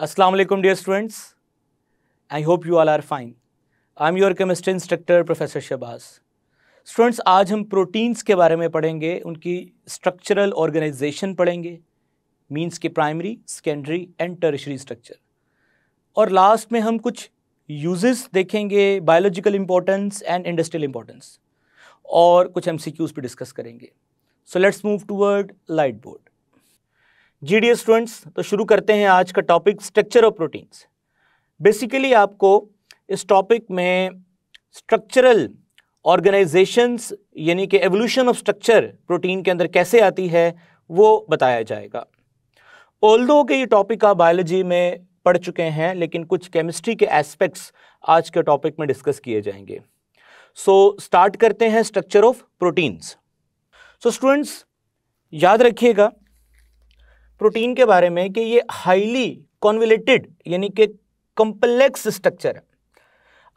Dear students I hope you all are fine I am your chemistry instructor professor Shahbaz students आज हम proteins के बारे में पढ़ेंगे उनकी स्ट्रक्चरल ऑर्गेनाइजेशन पढ़ेंगे मींस के primary secondary and tertiary structure और लास्ट में हम कुछ यूजेस देखेंगे biological importance and industrial importance और कुछ एम पर डिस्कस करेंगे so let's move toward light board जी डी स्टूडेंट्स तो शुरू करते हैं आज का topic structure of proteins basically आपको इस टॉपिक में स्ट्रक्चरल ऑर्गेनाइजेशंस यानी कि एवोल्यूशन ऑफ स्ट्रक्चर प्रोटीन के अंदर कैसे आती है वो बताया जाएगा ओल्दो के ये टॉपिक आप बायोलॉजी में पढ़ चुके हैं लेकिन कुछ केमिस्ट्री के एस्पेक्ट्स आज के टॉपिक में डिस्कस किए जाएंगे सो so, स्टार्ट करते हैं structure of proteins so students याद रखिएगा प्रोटीन के बारे में कि ये हाईली कॉन्विलेटेड यानी कि कॉम्प्लेक्स स्ट्रक्चर है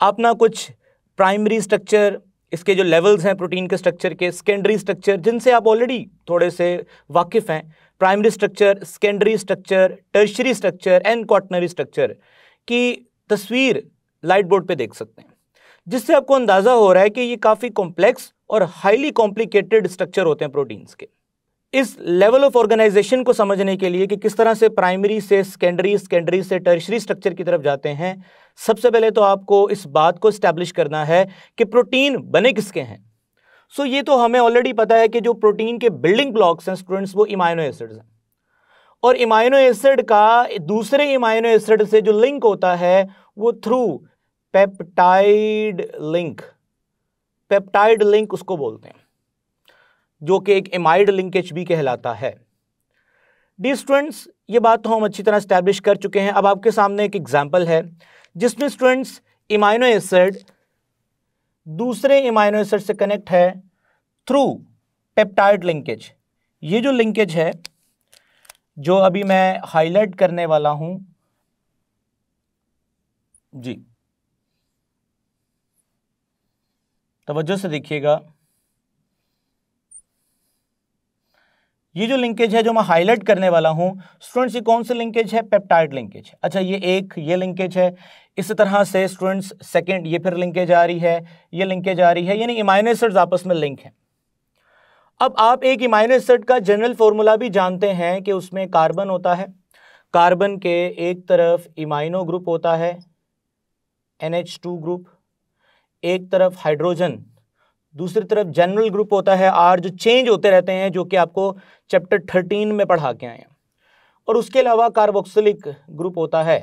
आप ना कुछ प्राइमरी स्ट्रक्चर इसके जो लेवल्स हैं प्रोटीन के स्ट्रक्चर के सेकेंडरी स्ट्रक्चर जिनसे आप ऑलरेडी थोड़े से वाकिफ़ हैं primary structure secondary structure tertiary structure and quaternary structure की तस्वीर लाइट बोर्ड पे देख सकते हैं जिससे आपको अंदाज़ा हो रहा है कि ये काफ़ी कॉम्प्लेक्स और हाईली कॉम्प्लिकेटेड स्ट्रक्चर होते हैं प्रोटीन्स के इस लेवल ऑफ ऑर्गेनाइजेशन को समझने के लिए कि किस तरह से प्राइमरी से सेकेंडरी सेकेंडरी से टर्शरी स्ट्रक्चर की तरफ जाते हैं सबसे पहले तो आपको इस बात को स्टैब्लिश करना है कि प्रोटीन बने किसके हैं सो so, ये तो हमें ऑलरेडी पता है कि जो प्रोटीन के बिल्डिंग ब्लॉक्स हैं स्टूडेंट्स वो इमाइनो एसिड्स हैं और इमाइनो एसिड का दूसरे इमाइनो एसिड से जो लिंक होता है वो through peptide link peptide link उसको बोलते हैं जो कि एक एमाइड लिंकेज भी कहलाता है डी स्टूडेंट्स ये बात तो हम अच्छी तरह स्टैब्लिश कर चुके हैं अब आपके सामने एक एग्जाम्पल है जिसमें स्टूडेंट्स इमाइनो एसिड दूसरे इमाइनो एसिड से कनेक्ट है थ्रू पेप्टाइड लिंकेज ये जो लिंकेज है जो अभी मैं हाईलाइट करने वाला हूं जी तवज्जो से देखिएगा ये जो लिंकेज है जो मैं हाईलाइट करने वाला हूँ स्टूडेंट्स ये कौन से लिंकेज है पेप्टाइड लिंकेज अच्छा ये एक ये लिंकेज है इस तरह से स्टूडेंट्स सेकंड ये फिर लिंकेज आ रही है ये लिंकेज आ रही है यानी इमाइन आपस में लिंक है अब आप एक इमाइन एसिड का जनरल फॉर्मूला भी जानते हैं कि उसमें कार्बन होता है कार्बन के एक तरफ इमाइनो ग्रुप होता है एन ग्रुप एक तरफ हाइड्रोजन दूसरी तरफ जनरल ग्रुप होता है आर जो चेंज होते रहते हैं जो कि आपको चैप्टर थर्टीन में पढ़ा के आए हैं और उसके अलावा कार्बोक्सिलिक ग्रुप होता है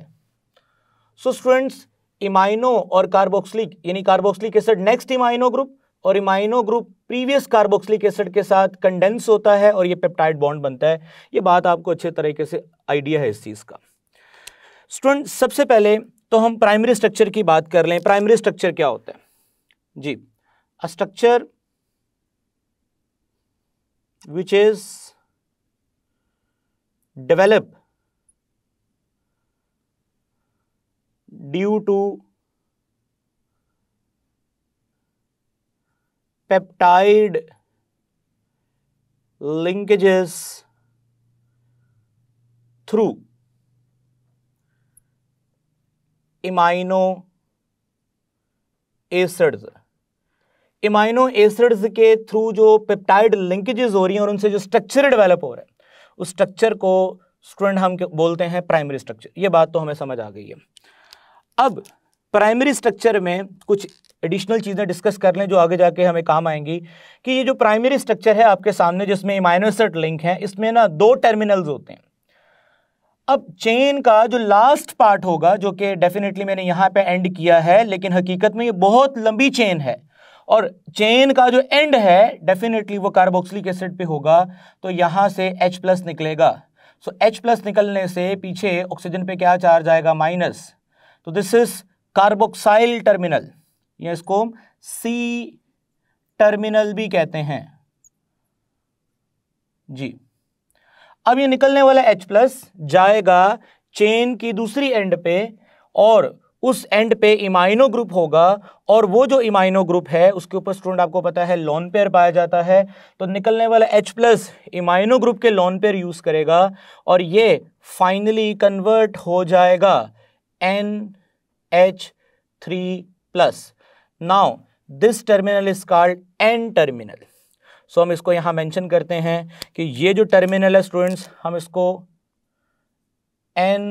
सो स्टूडेंट्स इमाइनो और कार्बोक्सिलिक यानी carboxylic acid next amino group और amino group previous carboxylic acid के साथ कंडेंस होता है और ये पेप्टाइड बॉन्ड बनता है ये बात आपको अच्छे तरीके से आइडिया है इस चीज़ का स्टूडेंट सबसे पहले तो हम प्राइमरी स्ट्रक्चर की बात कर लें प्राइमरी स्ट्रक्चर क्या होता है जी a structure which is developed due to peptide linkages through amino acids amino acids के थ्रू जो पेप्टाइड लिंकेजेस हो रही हैं और उनसे जो स्ट्रक्चर डेवलप हो रहे हैं उस स्ट्रक्चर को स्टूडेंट हम बोलते हैं प्राइमरी स्ट्रक्चर ये बात तो हमें समझ आ गई है अब प्राइमरी स्ट्रक्चर में कुछ एडिशनल चीज़ें डिस्कस कर लें जो आगे जाके हमें काम आएंगी कि ये जो प्राइमरी स्ट्रक्चर है आपके सामने जिसमें इमाइनोसट लिंक है इसमें ना दो टर्मिनल्स होते हैं अब चेन का जो लास्ट पार्ट होगा जो कि डेफिनेटली मैंने यहाँ पे एंड किया है लेकिन हकीकत में ये बहुत लंबी चेन है और चेन का जो एंड है डेफिनेटली वो कार्बोक्सिलिक एसिड पे होगा तो यहां से एच प्लस निकलेगा सो एच प्लस निकलने से पीछे ऑक्सीजन पे क्या चार्ज आएगा माइनस तो दिस इज कार्बोक्साइल टर्मिनल या इसको सी टर्मिनल भी कहते हैं जी अब ये निकलने वाला H प्लस जाएगा चेन की दूसरी एंड पे और उस एंड पे इमाइनो ग्रुप होगा और वो जो इमाइनो ग्रुप है उसके ऊपर स्टूडेंट आपको पता है लॉन पेयर पाया जाता है तो निकलने वाला एच प्लस इमाइनो ग्रुप के लॉन पेयर यूज़ करेगा और ये फाइनली कन्वर्ट हो जाएगा N H three plus now this terminal is called N terminal so हम इसको यहां मेंशन करते हैं कि ये जो टर्मिनल है स्टूडेंट्स हम इसको एन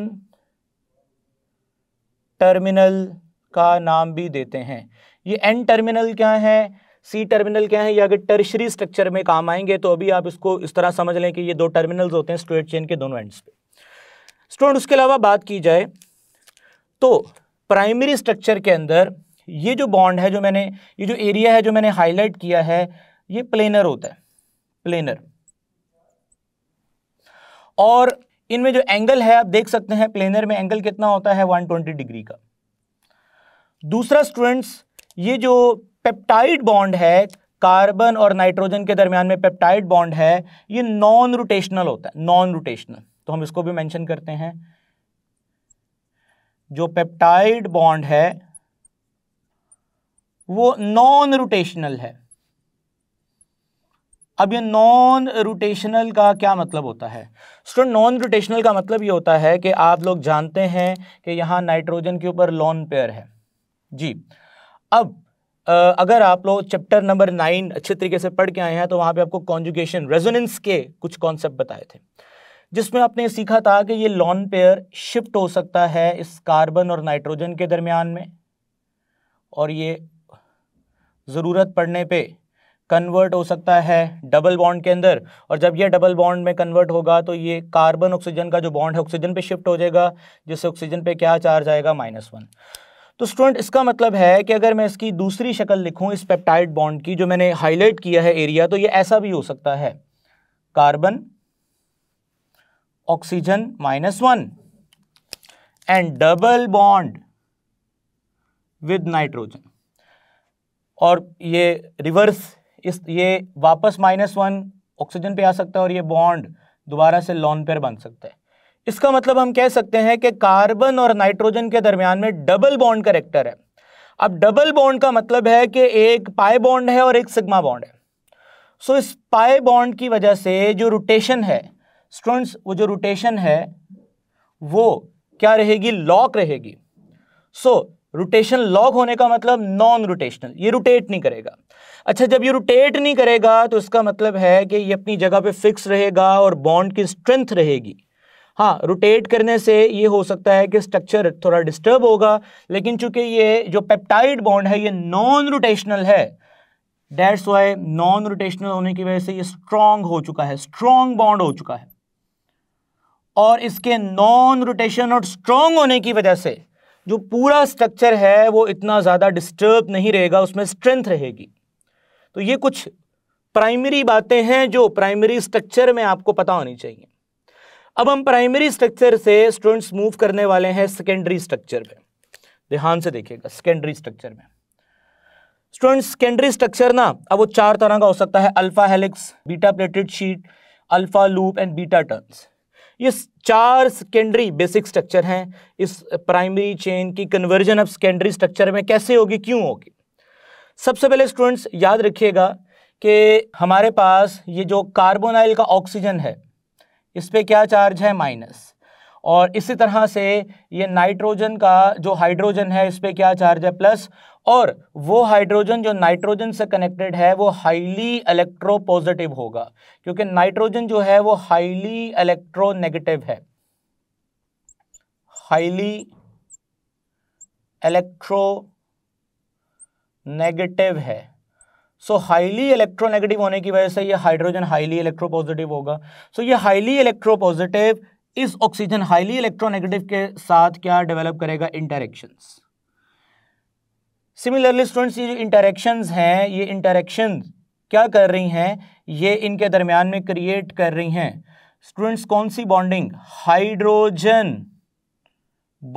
टर्मिनल का नाम भी देते हैं ये एन टर्मिनल क्या है सी टर्मिनल क्या है या अगर टर्शरी स्ट्रक्चर में काम आएंगे तो अभी आप इसको इस तरह समझ लें कि ये दो टर्मिनल्स होते हैं स्ट्रेट चेन के दोनों एंड्स पे स्टूडेंट उसके अलावा बात की जाए तो प्राइमरी स्ट्रक्चर के अंदर ये जो बॉन्ड है जो मैंने ये जो एरिया है जो मैंने हाईलाइट किया है ये प्लेनर होता है प्लेनर और इनमें जो एंगल है आप देख सकते हैं प्लेनर में एंगल कितना होता है 120 डिग्री का दूसरा स्टूडेंट्स ये जो पेप्टाइड बॉन्ड है कार्बन और नाइट्रोजन के दरमियान में पेप्टाइड बॉन्ड है ये नॉन रोटेशनल होता है नॉन रोटेशनल तो हम इसको भी मेंशन करते हैं जो पेप्टाइड बॉन्ड है वो नॉन रोटेशनल है अब ये नॉन रोटेशनल का क्या मतलब होता है स्टूडेंट नॉन रोटेशनल का मतलब ये होता है कि आप लोग जानते हैं कि यहाँ नाइट्रोजन के ऊपर लॉन पेयर है जी अब अगर आप लोग चैप्टर नंबर नाइन अच्छे तरीके से पढ़ के आए हैं तो वहाँ पे आपको कॉन्जुगेशन रेजोनेंस के कुछ कॉन्सेप्ट बताए थे जिसमें आपने सीखा था कि ये लॉन पेयर शिफ्ट हो सकता है इस कार्बन और नाइट्रोजन के दरमियान में और ये ज़रूरत पड़ने पे कन्वर्ट हो सकता है डबल बॉन्ड के अंदर और जब ये डबल बॉन्ड में कन्वर्ट होगा तो ये कार्बन ऑक्सीजन का जो बॉन्ड है ऑक्सीजन पे शिफ्ट हो जाएगा जिससे ऑक्सीजन पे क्या चार्ज आएगा माइनस वन तो स्टूडेंट इसका मतलब है कि अगर मैं इसकी दूसरी शक्ल लिखूं इस पेप्टाइड बॉन्ड की जो मैंने हाईलाइट किया है एरिया तो ये ऐसा भी हो सकता है carbon oxygen minus one and double bond with nitrogen और ये रिवर्स इस ये वापस माइनस वन ऑक्सीजन पे आ सकता है और ये बॉन्ड दोबारा से लॉन पेयर बन सकता है इसका मतलब हम कह सकते हैं कि कार्बन और नाइट्रोजन के दरमियान में डबल बॉन्ड करेक्टर है अब डबल बॉन्ड का मतलब है कि एक पाए बॉन्ड है और एक सिग्मा बॉन्ड है सो इस पाए बॉन्ड की वजह से जो रोटेशन है स्टूडेंट्स वो जो रोटेशन है वो क्या रहेगी लॉक रहेगी सो रोटेशन लॉक होने का मतलब नॉन रोटेशनल ये रोटेट नहीं करेगा अच्छा जब ये रोटेट नहीं करेगा तो इसका मतलब है कि ये अपनी जगह पे फिक्स रहेगा और बॉन्ड की स्ट्रेंथ रहेगी हाँ रोटेट करने से ये हो सकता है कि स्ट्रक्चर थोड़ा डिस्टर्ब होगा लेकिन चूंकि ये जो पेप्टाइड बॉन्ड है ये नॉन रोटेशनल है डेट्स वाई नॉन रोटेशनल होने की वजह से ये स्ट्रांग हो चुका है स्ट्रांग बॉन्ड हो चुका है और इसके नॉन रोटेशन और स्ट्रांग होने की वजह से जो पूरा स्ट्रक्चर है वो इतना ज़्यादा डिस्टर्ब नहीं रहेगा उसमें स्ट्रेंथ रहेगी तो ये कुछ प्राइमरी बातें हैं जो प्राइमरी स्ट्रक्चर में आपको पता होनी चाहिए अब हम प्राइमरी स्ट्रक्चर से स्टूडेंट्स मूव करने वाले हैं सेकेंडरी स्ट्रक्चर में ध्यान से देखिएगा सेकेंडरी स्ट्रक्चर में स्टूडेंट्स सेकेंडरी स्ट्रक्चर ना अब वो चार तरह का हो सकता है alpha helix beta pleated sheet alpha loop and beta turns ये चार सेकेंडरी बेसिक स्ट्रक्चर हैं इस प्राइमरी चेन की कन्वर्जन अब सेकेंडरी स्ट्रक्चर में कैसे होगी क्यों होगी सबसे पहले स्टूडेंट्स याद रखिएगा कि हमारे पास ये जो कार्बोनाइल का ऑक्सीजन है इस पर क्या चार्ज है माइनस और इसी तरह से ये नाइट्रोजन का जो हाइड्रोजन है इस पर क्या चार्ज है प्लस और वो हाइड्रोजन जो नाइट्रोजन से कनेक्टेड है वो हाईली पॉजिटिव होगा क्योंकि नाइट्रोजन जो है वो हाईली इलेक्ट्रोनेगेटिव है हाईली इलेक्ट्रो नेगेटिव है सो हाईली इलेक्ट्रोनेगेटिव होने की वजह से ये हाइड्रोजन हाईली इलेक्ट्रोपॉजिटिव होगा सो so, ये हाईली इलेक्ट्रोपॉजिटिव इस ऑक्सीजन हाईली इलेक्ट्रोनेगेटिव के साथ क्या डेवलप करेगा इंटरेक्शन सिमिलरली स्टूडेंट्स ये जो इंटरेक्शन हैं ये इंटरेक्शन क्या कर रही हैं ये इनके दरमियान में क्रिएट कर रही हैं स्टूडेंट्स कौन सी बॉन्डिंग हाइड्रोजन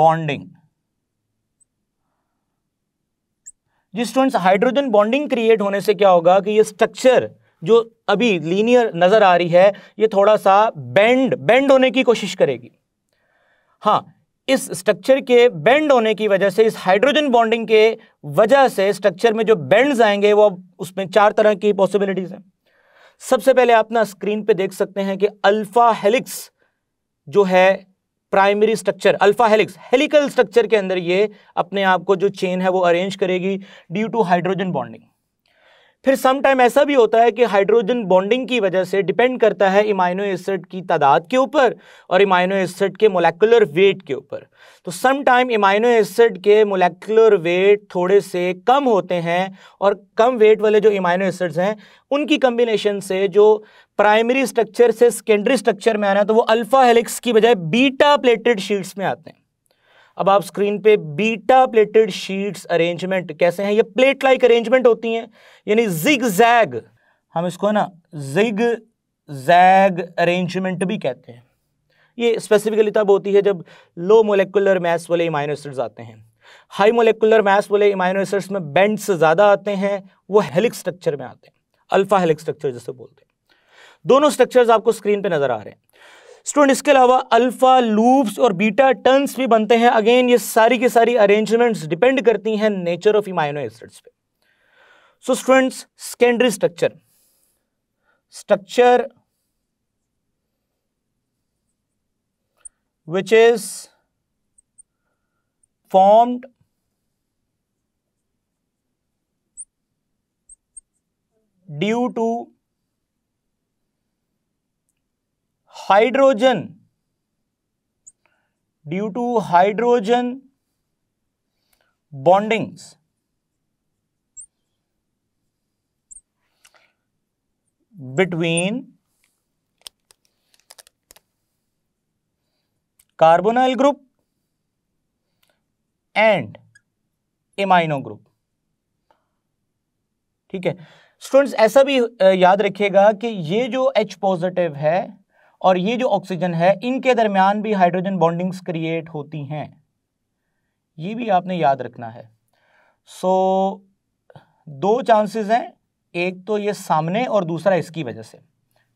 बॉन्डिंग जी स्टूडेंट्स हाइड्रोजन बॉन्डिंग क्रिएट होने से क्या होगा कि ये स्ट्रक्चर जो अभी लीनियर नज़र आ रही है ये थोड़ा सा बेंड बेंड होने की कोशिश करेगी हाँ इस स्ट्रक्चर के बेंड होने की वजह से इस हाइड्रोजन बॉन्डिंग के वजह से स्ट्रक्चर में जो बेंड्स आएंगे वो उसमें चार तरह की पॉसिबिलिटीज़ हैं सबसे पहले आप ना स्क्रीन पे देख सकते हैं कि अल्फ़ा हेलिक्स जो है primary structure alpha helix helical structure के अंदर ये अपने आप को जो चेन है वो अरेंज करेगी ड्यू टू हाइड्रोजन बॉन्डिंग फिर टाइम ऐसा भी होता है कि हाइड्रोजन बॉन्डिंग की वजह से डिपेंड करता है इमाइनो एसिड की तादाद के ऊपर और इमाइनो एसिड के मोलेकुलर वेट के ऊपर तो टाइम इमाइनो एसिड के मोलेकुलर वेट थोड़े से कम होते हैं और कम वेट वाले जो इमाइनो एसिड्स हैं उनकी कम्बिनेशन से जो प्राइमरी स्ट्रक्चर से सेकेंडरी स्ट्रक्चर में आना है तो वो अल्फ़ा हेलिक्स की बजाय बीटा प्लेटेड शीट्स में आते हैं अब आप स्क्रीन पे बीटा प्लेटेड शीट्स अरेंजमेंट कैसे हैं ये प्लेट लाइक अरेंजमेंट होती हैं यानी जिग जैग हम इसको ना जिग जैग अरेंजमेंट भी कहते हैं ये स्पेसिफिकली तब होती है जब लो मोलिकुलर मैस वाले इमाइनोसर्स आते हैं हाई मोलिकुलर मैस वाले इमाइनो में बेंड्स से ज़्यादा आते हैं वो हेलिक स्ट्रक्चर में आते हैं अल्फा हेलिक स्ट्रक्चर जिसे बोलते हैं दोनों स्ट्रक्चर्स आपको स्क्रीन पे नज़र आ रहे हैं स्टूडेंट इसके अलावा अल्फ़ा लूप्स और बीटा टर्न्स भी बनते हैं अगेन ये सारी की सारी अरेंजमेंट्स डिपेंड करती हैं नेचर ऑफ इमाइनो एसिड्स पे so students secondary structure structure which is formed due to hydrogen due to hydrogen bondings between carbonyl group and amino group ठीक है स्टूडेंट्स ऐसा भी याद रखिएगा कि ये जो H पॉजिटिव है और ये जो ऑक्सीजन है इनके दरमियान भी हाइड्रोजन बॉन्डिंग्स क्रिएट होती हैं ये भी आपने याद रखना है सो so, दो चांसेस हैं एक तो ये सामने और दूसरा इसकी वजह से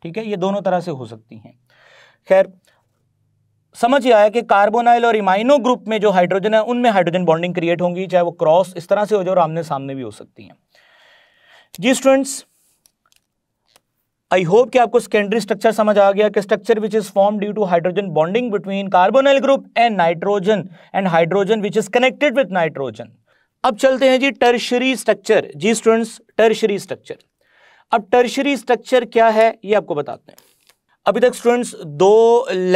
ठीक है ये दोनों तरह से हो सकती हैं खैर समझ आया कि कार्बोनाइल और इमाइनो ग्रुप में जो हाइड्रोजन है उनमें हाइड्रोजन बॉन्डिंग क्रिएट होंगी चाहे वो क्रॉस इस तरह से हो जाए और आमने सामने भी हो सकती हैं जी स्टूडेंट्स आई होप कि आपको सेकेंडरी स्ट्रक्चर समझ आ गया कि structure which is form due to hydrogen bonding between carbonyl group and nitrogen and hydrogen which is connected with nitrogen अब चलते हैं जी टर्शरी स्ट्रक्चर जी स्टूडेंट्स टर्शरी स्ट्रक्चर अब टर्शरी स्ट्रक्चर क्या है ये आपको बताते हैं अभी तक स्टूडेंट्स दो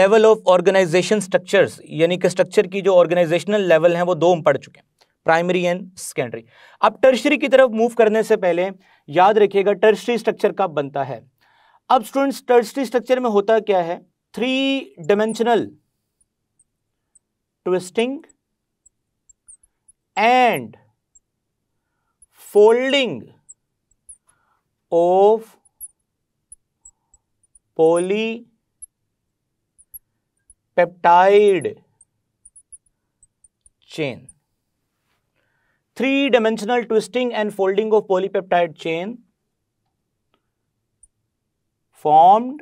लेवल ऑफ ऑर्गेनाइजेशन स्ट्रक्चर्स यानी कि स्ट्रक्चर की जो ऑर्गेनाइजेशनल लेवल है वो दो हम पढ़ चुके हैं प्राइमरी एंड सेकेंडरी अब टर्शरी की तरफ मूव करने से पहले याद रखिएगा टर्शरी स्ट्रक्चर कब बनता है अब स्टूडेंट्स टर्सरी स्ट्रक्चर में होता क्या है three dimensional twisting and folding of polypeptide chain three dimensional twisting and folding of polypeptide chain formed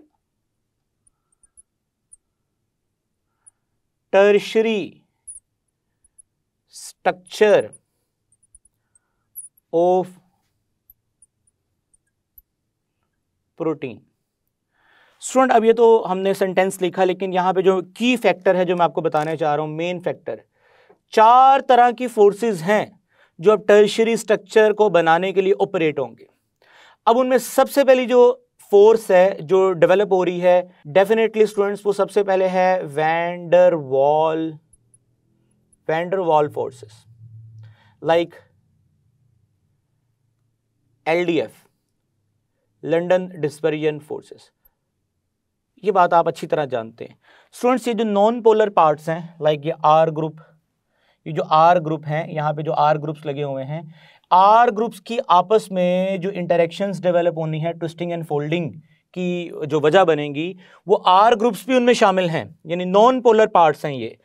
tertiary structure of protein student अब ये तो हमने सेंटेंस लिखा लेकिन यहां पे जो की फैक्टर है जो मैं आपको बताने चाह रहा हूं मेन फैक्टर चार तरह की फोर्सेस हैं जो अब टर्शरी स्ट्रक्चर को बनाने के लिए ऑपरेट होंगे अब उनमें सबसे पहली जो फोर्स है जो डेवलप हो रही है डेफिनेटली स्टूडेंट्स वो सबसे पहले है van der Waals van der Waals forces like LDF London dispersion forces ये बात आप अच्छी तरह जानते हैं स्टूडेंट्स ये जो नॉन पोलर पार्ट्स हैं लाइक ये आर ग्रुप ये जो आर ग्रुप हैं यहाँ पे जो आर ग्रुप्स लगे हुए हैं आर ग्रुप्स की आपस में जो इंटरेक्शंस डेवलप होनी है ट्विस्टिंग एंड फोल्डिंग की जो वजह बनेगी वो आर ग्रुप्स भी उनमें शामिल हैं यानी नॉन पोलर पार्ट्स हैं ये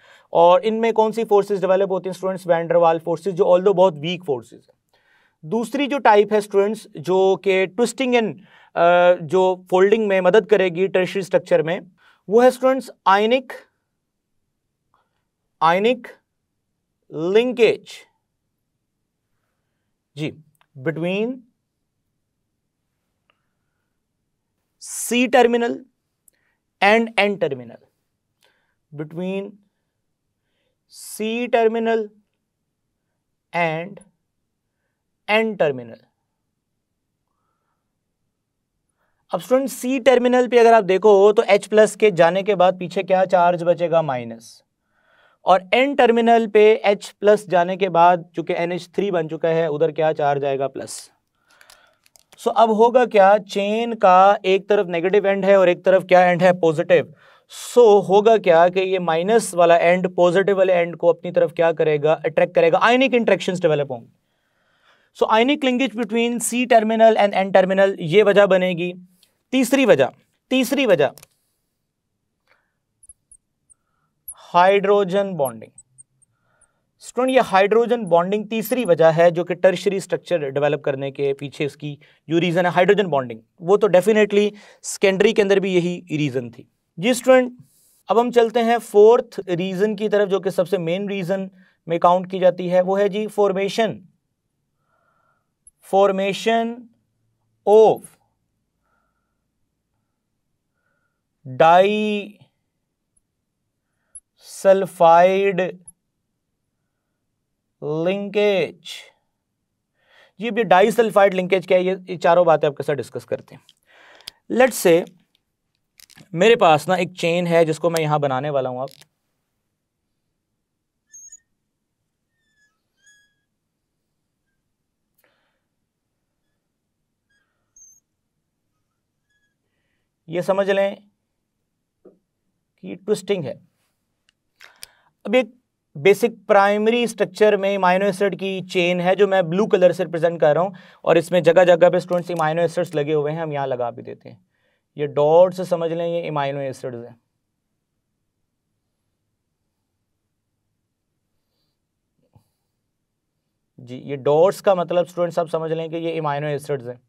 और इनमें कौन सी फोर्सेज डेवलप होती हैं स्टूडेंट्स वैंडरवाल फोर्सेज जो ऑल बहुत वीक फोर्सेज हैं दूसरी जो टाइप है स्टूडेंट्स जो के ट्विस्टिंग एंड जो फोल्डिंग में मदद करेगी टर्शरी स्ट्रक्चर में वो है स्टूडेंट्स आयनिक आयनिक लिंकेज जी between C terminal and N terminal between C terminal and N terminal अब स्टूडेंट सी टर्मिनल पे अगर आप देखो तो H प्लस के जाने के बाद पीछे क्या चार्ज बचेगा माइनस और एन टर्मिनल पे एच प्लस जाने के बाद चूंकि एन एच थ्री बन चुका है उधर क्या चार्ज आएगा प्लस सो so, अब होगा क्या चेन का एक तरफ नेगेटिव एंड है और एक तरफ क्या एंड है पॉजिटिव सो so, होगा क्या कि ये माइनस वाला एंड पॉजिटिव वाले एंड को अपनी तरफ क्या करेगा अट्रैक्ट करेगा आइनिक इंट्रेक्शन डेवलप होंगे so ionic linkage between C terminal and N terminal ये वजह बनेगी तीसरी वजह तीसरी वजह हाइड्रोजन बॉन्डिंग स्टूडेंट ये हाइड्रोजन बॉन्डिंग तीसरी वजह है जो कि टर्शरी स्ट्रक्चर डेवलप करने के पीछे उसकी जो रीज़न है हाइड्रोजन बॉन्डिंग वो तो डेफिनेटली सेकेंडरी के अंदर भी यही रीज़न थी जी स्टूडेंट अब हम चलते हैं फोर्थ रीज़न की तरफ जो कि सबसे मेन रीज़न में काउंट की जाती है वो है जी formation formation of disulphide linkage ये भी डाई सल्फाइड लिंकेज क्या है ये, ये चारों बातें आपके साथ डिस्कस करते हैं लेट्स से मेरे पास ना एक चेन है जिसको मैं यहां बनाने वाला हूं आप ये समझ लें कि ट्विस्टिंग है अब एक बेसिक प्राइमरी स्ट्रक्चर में इमाइनो एसिड की चेन है जो मैं ब्लू कलर से रिप्रेजेंट कर रहा हूँ और इसमें जगह जगह पे स्टूडेंट्स इमाइनो एसिड्स लगे हुए हैं हम यहाँ लगा भी देते हैं ये डॉट से समझ लें ये इमाइनो एसिड्स हैं जी ये डॉट्स का मतलब स्टूडेंट्स आप समझ लें कि ये इमाइनो एसिड्स हैं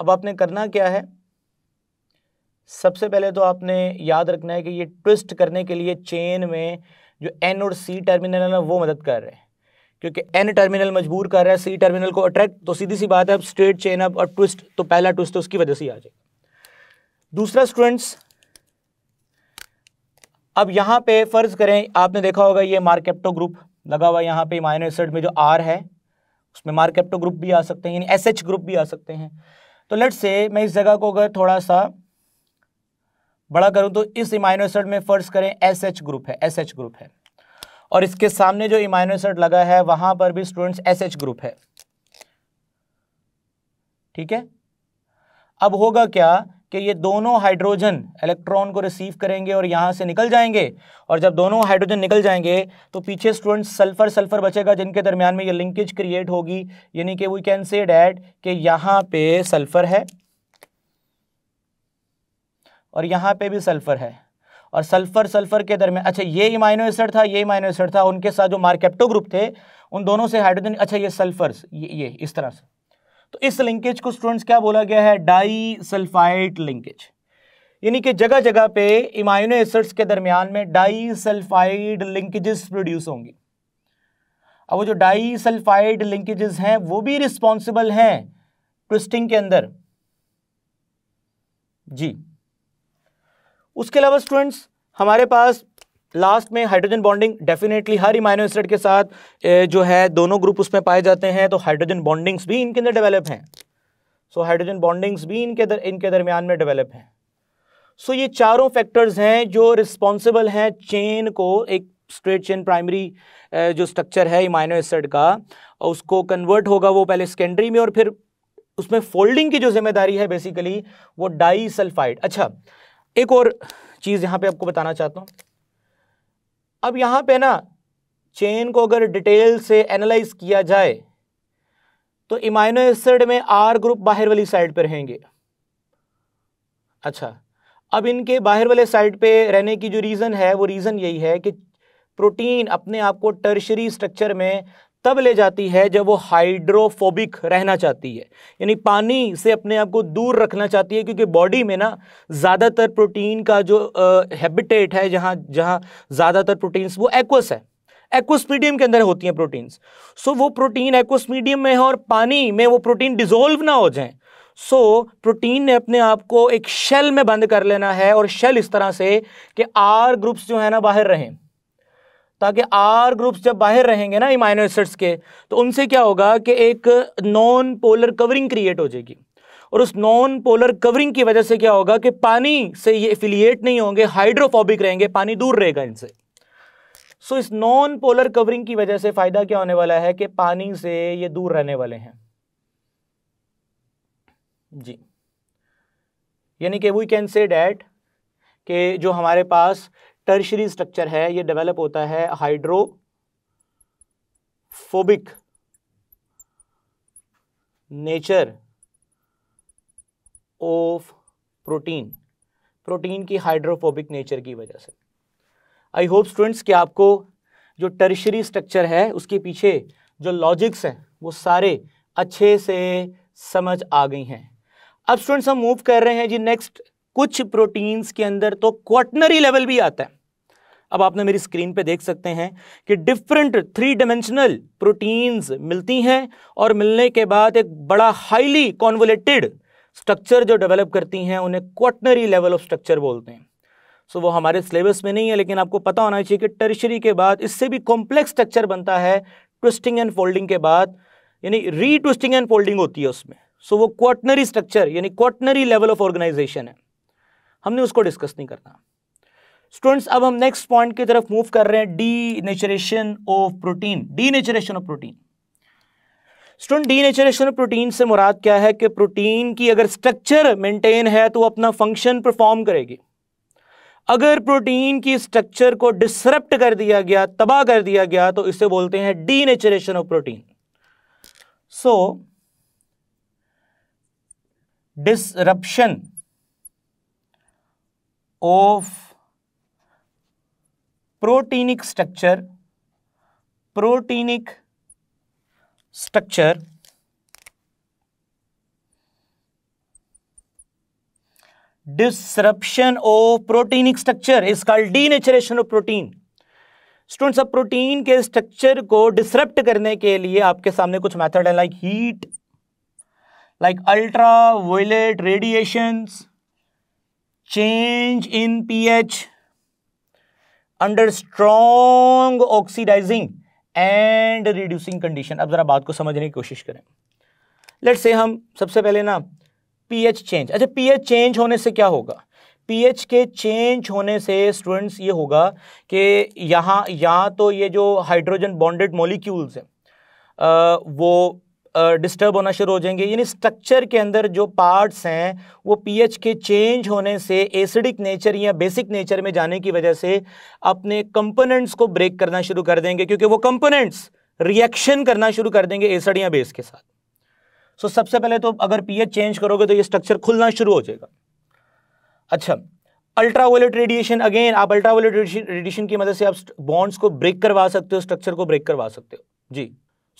अब आपने करना क्या है सबसे पहले तो आपने याद रखना है कि ये ट्विस्ट करने के लिए चेन में जो एन और सी टर्मिनल है ना वो मदद कर रहे हैं क्योंकि एन टर्मिनल मजबूर कर रहा है सी टर्मिनल को अट्रैक्ट तो सीधी सी बात है अब स्ट्रेट चेन अब और ट्विस्ट तो पहला ट्विस्ट तो उसकी वजह से आ जाएगा दूसरा स्टूडेंट्स अब यहां पे फ़र्ज़ करें आपने देखा होगा ये मार्केप्टो ग्रुप लगा हुआ यहां पे माइनो एसिड में जो आर है उसमें मार्केप्टो ग्रुप भी आ सकते हैं यानी एस ग्रुप भी आ सकते हैं तो लेट से मैं इस जगह को अगर थोड़ा सा बड़ा करूं तो इस इमाइनो में फर्ज करें एस एच ग्रुप है एस एच ग्रुप है और इसके सामने जो इमाइनो लगा है वहां पर भी स्टूडेंट्स एस एच ग्रुप है ठीक है अब होगा क्या कि ये दोनों हाइड्रोजन इलेक्ट्रॉन को रिसीव करेंगे और यहाँ से निकल जाएंगे और जब दोनों हाइड्रोजन निकल जाएंगे तो पीछे स्टूडेंट सल्फर सल्फर बचेगा जिनके दरमियान में ये लिंकेज क्रिएट होगी यानी कि वी कैन से डैट कि यहाँ पे सल्फर है और यहाँ पे भी सल्फ़र है और सल्फ़र सल्फ़र के दरमियान अच्छा ये इमाइनो एसिड था ये इमाइनो एसिड था उनके साथ जो मार्केप्टो ग्रुप थे उन दोनों से हाइड्रोजन अच्छा ये सल्फर ये ये इस तरह से तो इस लिंकेज को स्टूडेंट्स क्या बोला गया है डाई सल्फाइड लिंकेज यानी कि जगह जगह पे इमाइनो एसिड्स के दरमियान में डाई सल्फाइड लिंकेजेस प्रोड्यूस होंगी अब वो जो डाई सल्फाइड लिंकेजेस हैं वो भी रिस्पॉन्सिबल हैं ट्विस्टिंग के अंदर जी उसके अलावा स्टूडेंट्स हमारे पास लास्ट में हाइड्रोजन बॉन्डिंग डेफिनेटली हर इमाइनो एसिड के साथ जो है दोनों ग्रुप उसमें पाए जाते हैं तो हाइड्रोजन बॉन्डिंग्स भी इनके अंदर डेवलप हैं सो हाइड्रोजन बॉन्डिंग्स भी इनके दर, इनके दरमियान में डेवलप हैं सो so, ये चारों फैक्टर्स हैं जो रिस्पॉन्सिबल हैं चेन को एक स्ट्रेट चेन प्राइमरी जो स्ट्रक्चर है इमाइनो एसिड का उसको कन्वर्ट होगा वो पहले सेकेंडरी में और फिर उसमें फोल्डिंग की जो जिम्मेदारी है बेसिकली वो डाई सल्फाइड अच्छा एक और चीज़ यहां पे आपको बताना चाहता हूं अब यहां पे ना चेन को अगर डिटेल से एनालाइज किया जाए तो इमाइनो एसिड में आर ग्रुप बाहर वाली साइड पर रहेंगे अच्छा अब इनके बाहर वाले साइड पे रहने की जो रीज़न है वो रीज़न यही है कि प्रोटीन अपने आप को टर्शरी स्ट्रक्चर में तब ले जाती है जब वो हाइड्रोफोबिक रहना चाहती है यानी पानी से अपने आप को दूर रखना चाहती है क्योंकि बॉडी में ना ज़्यादातर प्रोटीन का जो हैबिटेट है जहाँ जहाँ ज़्यादातर प्रोटीन्स वो एक्वस है एक्वस मीडियम के अंदर होती हैं प्रोटीन्स सो वो प्रोटीन एक्वस मीडियम में है और पानी में वो प्रोटीन डिजोल्व ना हो जाए सो so, प्रोटीन ने अपने आप को एक शेल में बंद कर लेना है और शेल इस तरह से कि आर ग्रुप्स जो है ना बाहर रहें ताकि आर ग्रुप्स जब बाहर रहेंगे ना इमाइनो एसिड्स के तो उनसे क्या होगा कि एक नॉन पोलर कवरिंग क्रिएट हो जाएगी और उस नॉन पोलर कवरिंग की वजह से क्या होगा कि पानी से ये एफिलिएट नहीं होंगे हाइड्रोफोबिक रहेंगे पानी दूर रहेगा इनसे सो so, इस नॉन पोलर कवरिंग की वजह से फायदा क्या होने वाला है कि पानी से ये दूर रहने वाले हैं जी यानी कि वी कैन से डैट के जो हमारे पास टर्शरी स्ट्रक्चर है ये डेवलप होता है hydrophobic nature of protein protein की हाइड्रोफोबिक नेचर की वजह से आई होप स्टूडेंट्स कि आपको जो टर्शरी स्ट्रक्चर है उसके पीछे जो लॉजिक्स हैं वो सारे अच्छे से समझ आ गई हैं अब स्टूडेंट्स हम मूव कर रहे हैं जी नेक्स्ट कुछ प्रोटीन्स के अंदर तो क्वाटनरी लेवल भी आता है अब आपने मेरी स्क्रीन पे देख सकते हैं कि डिफरेंट थ्री डायमेंशनल प्रोटीन्स मिलती हैं और मिलने के बाद एक बड़ा हाईली कॉन्वलेटेड स्ट्रक्चर जो डेवलप करती हैं उन्हें क्वाटनरी लेवल ऑफ स्ट्रक्चर बोलते हैं सो so, वो हमारे सिलेबस में नहीं है लेकिन आपको पता होना चाहिए कि टर्शरी के बाद इससे भी कॉम्प्लेक्स स्ट्रक्चर बनता है ट्विस्टिंग एंड फोल्डिंग के बाद यानी री ट्विस्टिंग एंड फोल्डिंग होती है उसमें सो so, वो क्वाटनरी स्ट्रक्चर यानी क्वाटनरी लेवल ऑफ ऑर्गेनाइजेशन है हमने उसको डिस्कस नहीं करना स्टूडेंट्स अब हम नेक्स्ट पॉइंट की तरफ मूव कर रहे हैं denaturation of protein denaturation of protein student denaturation of protein से मुराद क्या है कि प्रोटीन की अगर स्ट्रक्चर मेंटेन है तो अपना फंक्शन परफॉर्म करेगी अगर प्रोटीन की स्ट्रक्चर को डिसरप्ट कर दिया गया तबाह कर दिया गया तो इसे बोलते हैं denaturation of protein so disruption of proteinic structure proteinic structure disruption of proteinic structure is called denaturation of protein students अब प्रोटीन के स्ट्रक्चर को डिसरप्ट करने के लिए आपके सामने कुछ मेथड है like heat like ultraviolet radiations change in pH under strong oxidising and reducing condition अब जरा बात को समझने की कोशिश करें लेट से हम सबसे पहले ना पीएच चेंज अच्छा पीएच चेंज होने से क्या होगा पीएच के चेंज होने से स्टूडेंट्स ये होगा कि यहाँ या तो ये जो हाइड्रोजन बॉन्डेड मॉलिक्यूल्स हैं वो डिस्टर्ब होना शुरू हो जाएंगे यानी स्ट्रक्चर के अंदर जो पार्ट्स हैं वो पीएच के चेंज होने से एसिडिक नेचर या बेसिक नेचर में जाने की वजह से अपने कंपोनेंट्स को ब्रेक करना शुरू कर देंगे क्योंकि वो कंपोनेंट्स रिएक्शन करना शुरू कर देंगे एसिड या बेस के साथ सो so, सबसे पहले तो अगर पीएच चेंज करोगे तो ये स्ट्रक्चर खुलना शुरू हो जाएगा अच्छा अल्ट्रावायलेट रेडिएशन अगेन आप अल्ट्रावायलेट रेडिएशन की मदद से आप बॉन्ड्स को ब्रेक करवा सकते हो स्ट्रक्चर को ब्रेक करवा सकते हो जी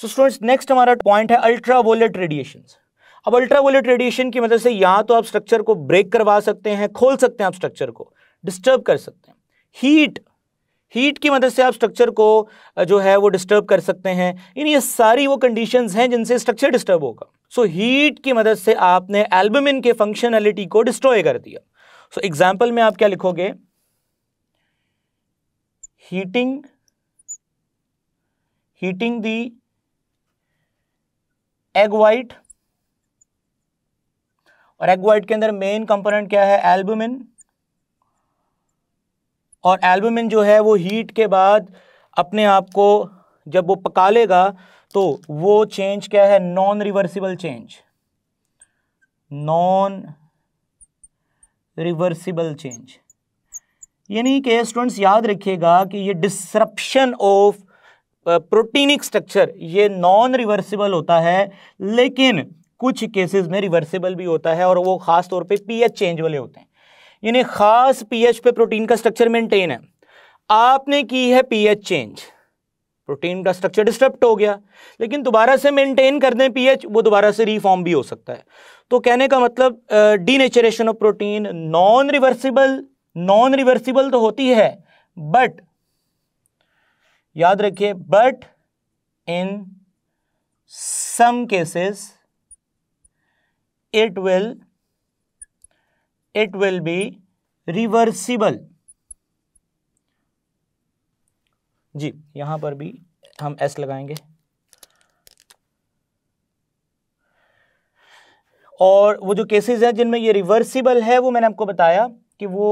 सो स्टूडेंट्स नेक्स्ट हमारा पॉइंट है अल्ट्रा वोलेट रेडिएशन अब अल्ट्रा वोलेट रेडिएशन की मदद मतलब से या तो आप स्ट्रक्चर को ब्रेक करवा सकते हैं खोल सकते हैं आप स्ट्रक्चर को डिस्टर्ब कर सकते हैं हीट हीट की मदद मतलब से आप स्ट्रक्चर को जो है वो डिस्टर्ब कर सकते हैं इन ये सारी वो कंडीशंस हैं जिनसे स्ट्रक्चर डिस्टर्ब होगा सो so, हीट की मदद मतलब से आपने एल्बमिन के फंक्शनैलिटी को डिस्ट्रॉय कर दिया सो so, एग्जाम्पल में आप क्या लिखोगे heating heating the egg white और एग वाइट के अंदर मेन कंपोनेंट क्या है एल्बुमिन और एल्बुमिन जो है वो हीट के बाद अपने आप को जब वो पका लेगा तो वो चेंज क्या है non reversible change non reversible change यानी कि स्टूडेंट्स याद रखिएगा कि ये डिसरप्शन ऑफ प्रोटीनिक स्ट्रक्चर ये नॉन रिवर्सिबल होता है लेकिन कुछ केसेस में रिवर्सिबल भी होता है और वो खास तौर पे पीएच चेंज वाले होते हैं यानी खास पीएच पे प्रोटीन का स्ट्रक्चर मेंटेन है आपने की है पीएच चेंज प्रोटीन का स्ट्रक्चर डिस्टर्ब हो गया लेकिन दोबारा से मेंटेन कर दें पीएच वो दोबारा से रिफॉर्म भी हो सकता है तो कहने का मतलब denaturation of protein non reversible non reversible तो होती है बट याद रखिए but in some cases it will it will be reversible जी यहां पर भी हम एस लगाएंगे और वो जो केसेस हैं जिनमें ये रिवर्सिबल है वो मैंने आपको बताया कि वो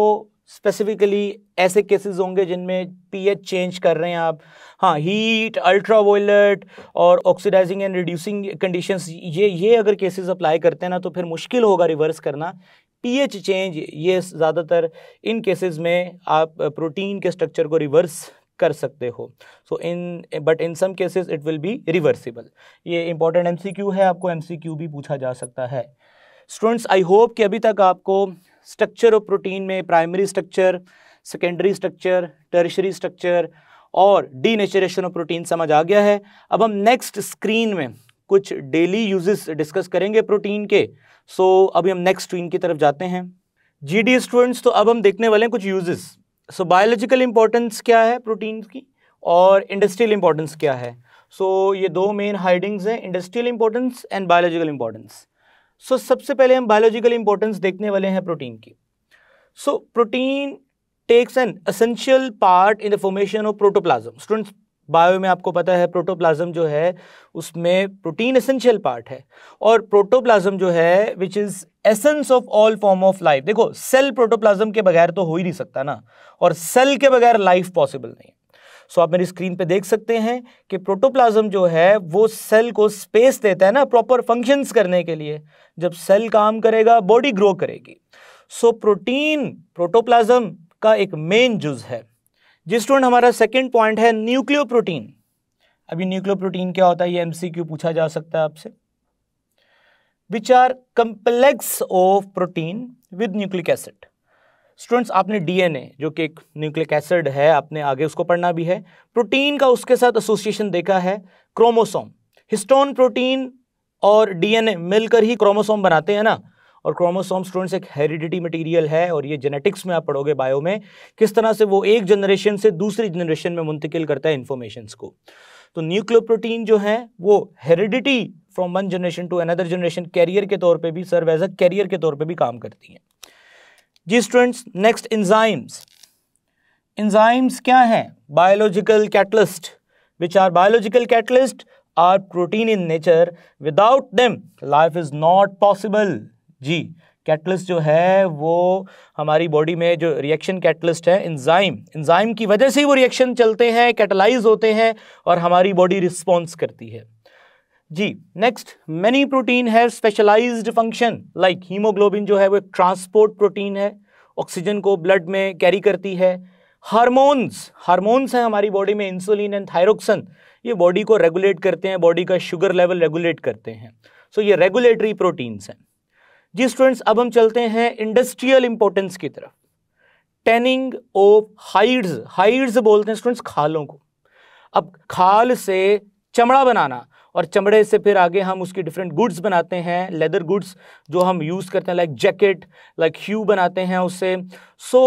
स्पेसिफिकली ऐसे केसेस होंगे जिनमें पीएच चेंज कर रहे हैं आप हाँ हीट अल्ट्रा वोलेट और ऑक्सीडाइजिंग एंड रिड्यूसिंग कंडीशंस ये ये अगर केसेस अप्लाई करते हैं ना तो फिर मुश्किल होगा रिवर्स करना पीएच चेंज ये ज़्यादातर इन केसेस में आप प्रोटीन के स्ट्रक्चर को रिवर्स कर सकते हो so in but in some cases it will be reversible ये इंपॉर्टेंट एम है आपको एम भी पूछा जा सकता है स्टूडेंट्स आई होप कि अभी तक आपको स्ट्रक्चर ऑफ प्रोटीन में primary structure secondary structure tertiary structure और डी नेचुरेशन ऑफ प्रोटीन समझ आ गया है अब हम नेक्स्ट स्क्रीन में कुछ डेली यूजेस डिस्कस करेंगे प्रोटीन के सो so, अभी हम नेक्स्ट स्क्रीन की तरफ जाते हैं जी डी स्टूडेंट्स तो अब हम देखने वाले हैं कुछ यूजेस सो बायोलॉजिकल इंपॉर्टेंस क्या है प्रोटीन की और इंडस्ट्रियल इंपॉर्टेंस क्या है सो so, ये दो मेन हाइडिंग्स हैं industrial importance and biological importance so so, सबसे पहले हम बायोलॉजिकल इंपॉर्टेंस देखने वाले हैं प्रोटीन की so protein takes an essential part in the formation of protoplasm students bio में आपको पता है प्रोटोप्लाज्म जो है उसमें प्रोटीन असेंशियल पार्ट है और प्रोटोप्लाज्म जो है which is essence of all form of life देखो सेल प्रोटोप्लाज्म के बगैर तो हो ही नहीं सकता ना और सेल के बगैर लाइफ पॉसिबल नहीं सो आप मेरी स्क्रीन पे देख सकते हैं कि प्रोटोप्लाज्म जो है वो सेल को स्पेस देता है ना प्रॉपर फंक्शंस करने के लिए जब सेल काम करेगा बॉडी ग्रो करेगी सो प्रोटीन प्रोटोप्लाज्म का एक मेन जुज है जिस स्टूडेंट हमारा सेकेंड पॉइंट है न्यूक्लियो प्रोटीन अभी न्यूक्लियो प्रोटीन क्या होता है ये एमसीक्यू पूछा जा सकता है आपसे which are complex of protein with nucleic acid students आपने डीएनए जो कि एक न्यूक्लिक एसिड है आपने आगे उसको पढ़ना भी है प्रोटीन का उसके साथ एसोसिएशन देखा है क्रोमोसोम हिस्टोन प्रोटीन और डीएनए मिलकर ही क्रोमोसोम बनाते हैं ना और क्रोमोसोम स्टूडेंट्स एक हेरिडिटी मटेरियल है और ये जेनेटिक्स में आप पढ़ोगे बायो में किस तरह से वो एक जनरेशन से दूसरी जनरेशन में मुंतकिल करता है इन्फॉर्मेशन को तो न्यूक्लियो प्रोटीन जो है वो heredity from one generation to another generation carrier के तौर पे भी सर्व एज अ कैरियर के तौर पे भी काम करती हैं जी स्टूडेंट्स नेक्स्ट इंजाइम्स इंजाइम्स क्या हैं biological catalyst which are biological catalyst are protein in nature without them life is not possible जी कैटलिस्ट जो है वो हमारी बॉडी में जो रिएक्शन कैटलिस्ट है इंजाइम इंजाइम की वजह से ही वो रिएक्शन चलते हैं कैटलाइज होते हैं और हमारी बॉडी रिस्पॉन्स करती है जी नेक्स्ट मेनी प्रोटीन है स्पेशलाइज्ड फंक्शन लाइक हीमोग्लोबिन जो है वो एक ट्रांसपोर्ट प्रोटीन है ऑक्सीजन को ब्लड में कैरी करती है हार्मोन्स हार्मोन्स हैं हमारी बॉडी में इंसुलिन एंड थायरोक्सन ये बॉडी को रेगुलेट करते हैं बॉडी का शुगर लेवल रेगुलेट करते हैं सो so, ये रेगुलेटरी प्रोटीन्स हैं जी स्टूडेंट्स अब हम चलते हैं इंडस्ट्रियल इंपॉर्टेंस की तरफ टेनिंग ऑफ हाइड्स हाइड्स बोलते हैं स्टूडेंट्स खालों को अब खाल से चमड़ा बनाना और चमड़े से फिर आगे हम उसकी डिफरेंट गुड्स बनाते हैं लेदर गुड्स जो हम यूज़ करते हैं लाइक जैकेट लाइक ह्यू बनाते हैं उससे so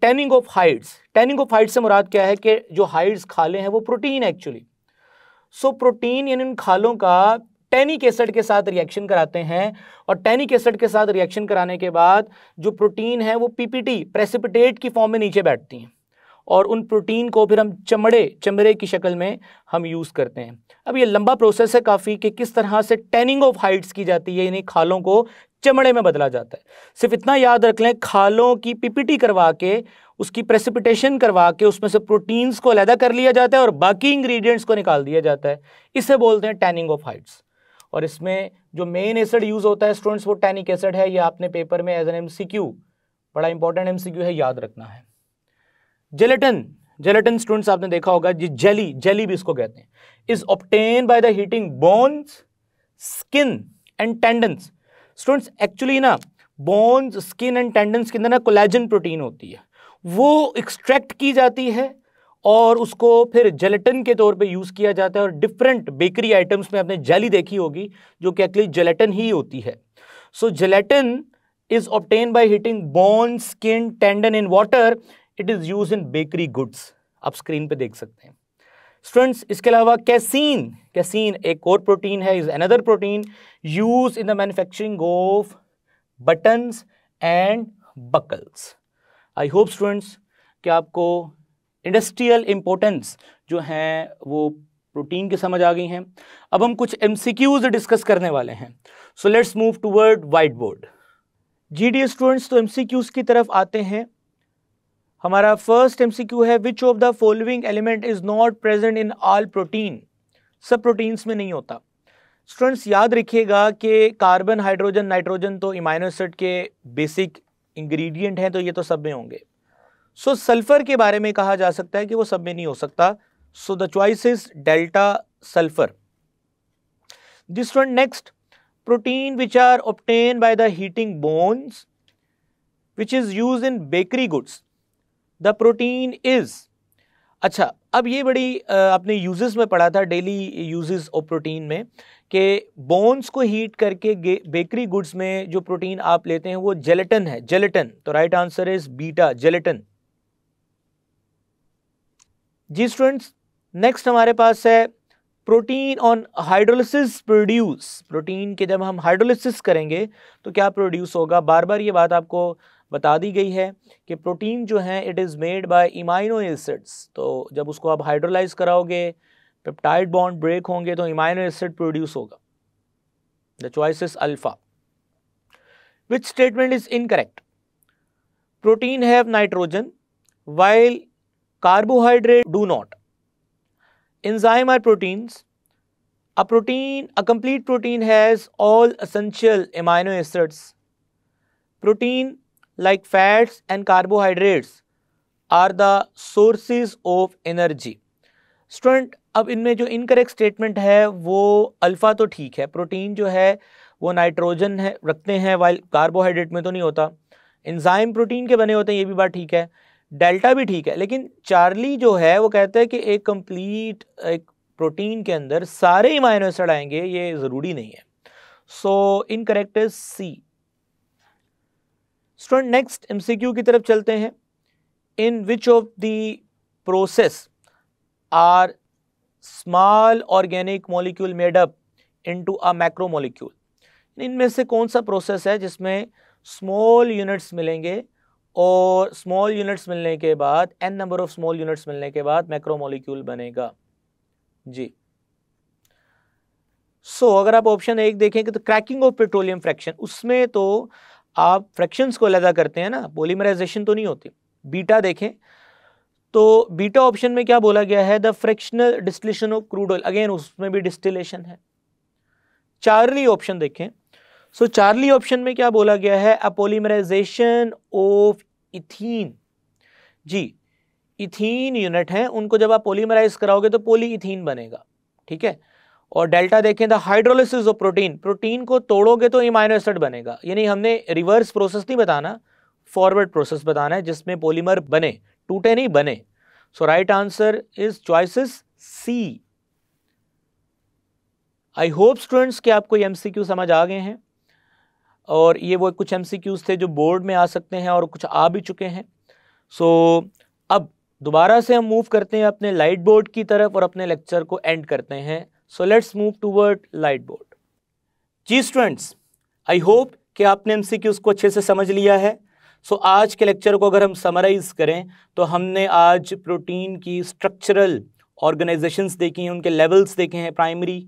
tanning of hides tanning of hides से मुराद क्या है कि जो हाइड्स खाले हैं वो प्रोटीन एक्चुअली सो प्रोटीन यानी उन खालों का टैनिक एसड के साथ रिएक्शन कराते हैं और टैनिक एसड के साथ रिएक्शन कराने के बाद जो प्रोटीन है वो पीपीटी प्रेसिपिटेट की फॉर्म में नीचे बैठती हैं और उन प्रोटीन को फिर हम चमड़े चमड़े की शक्ल में हम यूज़ करते हैं अब ये लंबा प्रोसेस है काफ़ी कि किस तरह से टैनिंग ऑफ हाइट्स की जाती है यानी खालों को चमड़े में बदला जाता है सिर्फ इतना याद रख लें खालों की पीपीटी करवा के उसकी प्रेसिपिटेशन करवा के उसमें से प्रोटीन्स को अलहदा कर लिया जाता है और बाकी इंग्रेडिएंट्स को निकाल दिया जाता है इसे बोलते हैं टैनिंग ऑफ हाइट्स और इसमें जो मेन एसिड यूज़ होता है स्टूडेंट्स वो टैनिक एसिड है ये आपने पेपर में एज एन एम पढ़ा इंपॉर्टेंट एम है याद रखना है जेलेटिन जेलेटिन स्टूडेंट्स आपने देखा होगा जी जेली जेली भी इसको कहते हैं is obtained by the heating bones skin and tendons students actually ना बोन्स स्किन एंड टेंडन्स के अंदर ना कोलेजन प्रोटीन होती है वो एक्सट्रैक्ट की जाती है और उसको फिर जेलेटिन के तौर पे यूज़ किया जाता है और डिफरेंट बेकरी आइटम्स में आपने जेली देखी होगी जो कि एक्चुअली जेलेटिन ही होती है so gelatin is obtained by heating bone skin tendon in water it is use in bakery goods आप स्क्रीन पे देख सकते हैं स्टूडेंट्स इसके अलावा कैसीन कैसीन एक और प्रोटीन है is another protein use in the manufacturing of buttons and buckles I hope students कि आपको इंडस्ट्रियल इम्पोर्टेंस जो हैं वो प्रोटीन की समझ आ गई हैं अब हम कुछ एम डिस्कस करने वाले हैं so let's move toward white board जी डी स्टूडेंट्स तो एम की तरफ आते हैं हमारा फर्स्ट एमसीक्यू है which of the following element is not present in all protein सब प्रोटीन्स में नहीं होता स्टूडेंट्स याद रखिएगा कि कार्बन हाइड्रोजन नाइट्रोजन तो इमाइनोसिड के बेसिक इंग्रेडिएंट हैं तो ये तो सब में होंगे सो so, सल्फर के बारे में कहा जा सकता है कि वो सब में नहीं हो सकता so the choice is delta sulphur this one next protein which are obtained by the heating bones which is use in bakery goods the protein is अच्छा अब ये बड़ी आपने यूजेस में पढ़ा था डेली यूजेस ऑफ प्रोटीन में कि बोन्स को हीट करके बेकरी गुड्स में जो प्रोटीन आप लेते हैं वो जेलेटन है जेलेटन तो right answer is beta gelatin जी स्टूडेंट्स नेक्स्ट हमारे पास है protein on hydrolysis produce protein के जब हम हाइड्रोलिसिस करेंगे तो क्या प्रोड्यूस होगा बार बार ये बात आपको बता दी गई है कि प्रोटीन जो है it is made by amino acids तो जब उसको आप हाइड्रोलाइज कराओगे पेप्टाइड बॉन्ड ब्रेक होंगे तो इमाइनो एसिड प्रोड्यूस होगा the choice is alpha which statement is incorrect protein have nitrogen while carbohydrate do not enzyme are proteins a protein a complete protein has all essential amino acids protein like fats and carbohydrates are the sources of energy. Student अब इनमें जो incorrect statement है वो alpha तो ठीक है protein जो है वो नाइट्रोजन है रखते हैं वाइल कार्बोहाइड्रेट में तो नहीं होता इंजाइम प्रोटीन के बने होते हैं ये भी बात ठीक है डेल्टा भी ठीक है लेकिन चार्ली जो है वो कहता है कि एक कंप्लीट एक प्रोटीन के अंदर सारे ही माइनो आएंगे ये ज़रूरी नहीं है so incorrect is C student next MCQ की तरफ चलते हैं in which of the process are small organic molecule made up into a macromolecule इनमें से कौन सा प्रोसेस है जिसमें स्मॉल यूनिट्स मिलेंगे और स्मॉल यूनिट्स मिलने के बाद n number of small units मिलने के बाद मैक्रो मॉलिक्यूल बनेगा जी सो so, अगर आप ऑप्शन एक देखें कि तो क्रैकिंग ऑफ पेट्रोलियम फ्रैक्शन उसमें तो आप फ्रैक्शंस को अलहदा करते हैं ना पोलीमराइजेशन तो नहीं होती बीटा देखें तो बीटा ऑप्शन में क्या बोला गया है the fractional distillation of crude oil again उसमें भी डिस्टिलेशन है चार्ली ऑप्शन देखें सो so, चार्ली ऑप्शन में क्या बोला गया है अ पोलीमराइजेशन ऑफ इथीन जी इथीन यूनिट है उनको जब आप पोलीमराइज कराओगे तो पोली इथीन बनेगा ठीक है और डेल्टा देखें the hydrolysis of protein protein को तोड़ोगे तो इमाइनो एसिड बनेगा यानी हमने रिवर्स प्रोसेस नहीं बताना फॉरवर्ड प्रोसेस बताना है जिसमें पोलीमर बने टूटे नहीं बने so right answer is choices C I hope students कि आपको ये एमसीक्यू समझ आ गए हैं और ये वो कुछ क्यूज थे जो बोर्ड में आ सकते हैं और कुछ आ भी चुके हैं सो so, अब दोबारा से हम मूव करते हैं अपने लाइट बोर्ड की तरफ और अपने लेक्चर को एंड करते हैं so let's move toward light board जी स्टूडेंट्स आई होप कि आपने एम सी को अच्छे से समझ लिया है सो so, आज के लेक्चर को अगर हम समराइज़ करें तो हमने आज प्रोटीन की स्ट्रक्चरल ऑर्गेनाइजेशंस देखी हैं उनके लेवल्स देखे हैं प्राइमरी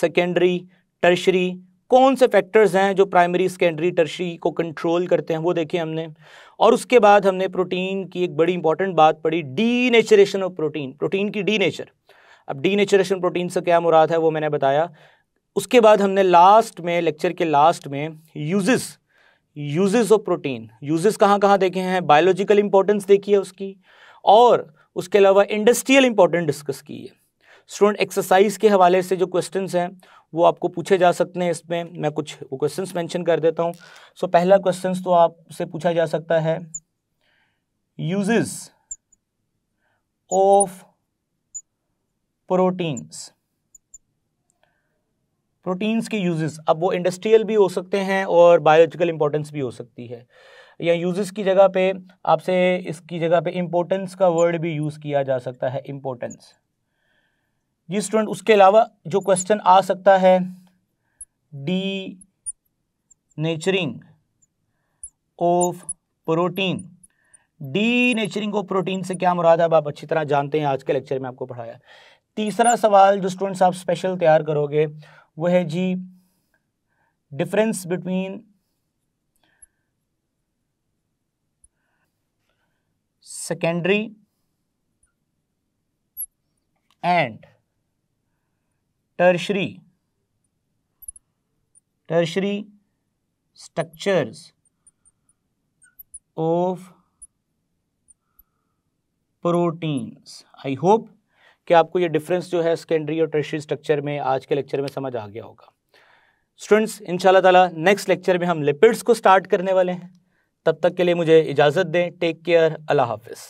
सेकेंडरी टर्शरी कौन से फैक्टर्स हैं जो प्राइमरी सेकेंडरी टर्शरी को कंट्रोल करते हैं वो देखे हमने और उसके बाद हमने प्रोटीन की एक बड़ी इंपॉर्टेंट बात पढ़ी denaturation of protein protein की डी नेचर अब डी नेचुरेशन प्रोटीन से क्या मुराद है वो मैंने बताया उसके बाद हमने लास्ट में लेक्चर के लास्ट में uses uses of protein uses कहाँ कहाँ देखे हैं बायोलॉजिकल इंपॉर्टेंस देखी है उसकी और उसके अलावा इंडस्ट्रियल इंपॉर्टेंस डिस्कस की है स्टूडेंट एक्सरसाइज के हवाले से जो क्वेश्चन हैं वो आपको पूछे जा सकते हैं इसमें मैं कुछ क्वेश्चन मैंशन कर देता हूँ सो so, पहला क्वेश्चन तो आपसे पूछा जा सकता है यूजेस ऑफ प्रोटीन्स प्रोटीन्स के यूजेस अब वो इंडस्ट्रियल भी हो सकते हैं और बायोलॉजिकल इंपॉर्टेंस भी हो सकती है या यूजेस की जगह पे आपसे इसकी जगह पे इम्पोर्टेंस का वर्ड भी यूज़ किया जा सकता है इम्पोर्टेंस जी स्टूडेंट उसके अलावा जो क्वेश्चन आ सकता है denaturing of protein denaturing of protein से क्या मुराद है आप अच्छी तरह जानते हैं आज के लेक्चर में आपको पढ़ाया तीसरा सवाल जो स्टूडेंट्स आप स्पेशल तैयार करोगे वो है जी difference between secondary and tertiary tertiary structures of proteins I hope कि आपको ये डिफरेंस जो है सेकेंडरी और ट्रेशरी स्ट्रक्चर में आज के लेक्चर में समझ आ गया होगा स्टूडेंट्स इन ताला नेक्स्ट लेक्चर में हम लिपिड्स को स्टार्ट करने वाले हैं तब तक के लिए मुझे इजाज़त दें टेक केयर अल्लाह हाफिज़